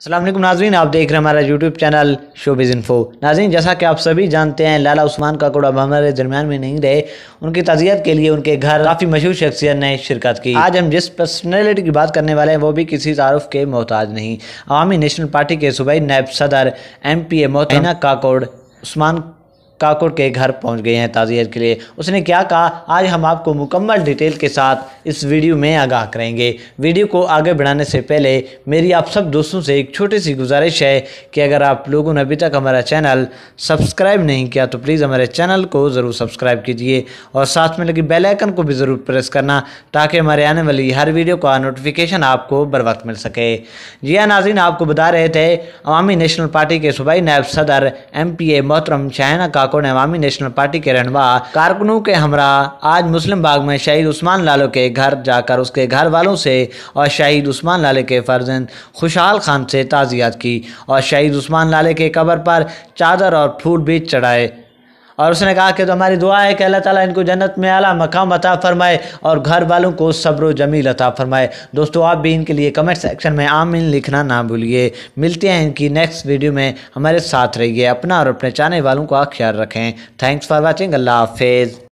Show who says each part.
Speaker 1: असलम नाजरीन आप देख रहे हैं हमारा यूट्यूब चैनल शोबिज़ इन्फो नाजरीन जैसा कि आप सभी जानते हैं लाला उस्मान का कोड़ा अब हमारे दरमियान में नहीं रहे उनकी तजियत के लिए उनके घर काफ़ी मशहूर शख्सियत ने शिरकत की आज हम जिस पर्सनैलिटी की बात करने वाले हैं वो भी किसी तारफ़ के मोहताज नहीं आवामी नेशनल पार्टी के सूबाई नायब सदर एम पी ए मोहतना काकोड उस्मान काकुड़ के घर पहुंच गए हैं ताज़ियत के लिए उसने क्या कहा आज हम आपको मुकम्मल डिटेल के साथ इस वीडियो में आगाह करेंगे वीडियो को आगे बढ़ाने से पहले मेरी आप सब दोस्तों से एक छोटी सी गुजारिश है कि अगर आप लोगों ने अभी तक हमारा चैनल सब्सक्राइब नहीं किया तो प्लीज़ हमारे चैनल को ज़रूर सब्सक्राइब कीजिए और साथ में लगी बेलाइकन को भी ज़रूर प्रेस करना ताकि हमारे आने वाली हर वीडियो का नोटिफिकेशन आपको बर वक्त मिल सके जिया नाजीन आपको बता रहे थे अवामी नेशनल पार्टी के सूबाई नायब सदर एम पी ए मोहतरम शाहना का ठाकुर अवामी नेशनल पार्टी के रहनवा कारकुनों के हमरा आज मुस्लिम बाग में शहीद उस्मान लालो के घर जाकर उसके घर वालों से और शहीद उस्मान लाले के फर्जन खुशहाल खान से ताज़ियात की और शहीद उस्मान लाले के कबर पर चादर और फूट भी चढ़ाए और उसने कहा कि तो हमारी दुआ है कि अल्लाह ताला इनको जन्नत में आला मकाम अता फ़रमाए और घर वालों को सब्र जमील अता फ़रमाए दोस्तों आप भी इनके लिए कमेंट सेक्शन में आमिन लिखना ना भूलिए मिलते हैं इनकी नेक्स्ट वीडियो में हमारे साथ रहिए अपना और अपने चाहने वालों का ख्याल रखें थैंक्स फॉर वॉचिंग अल्लाह हाफिज़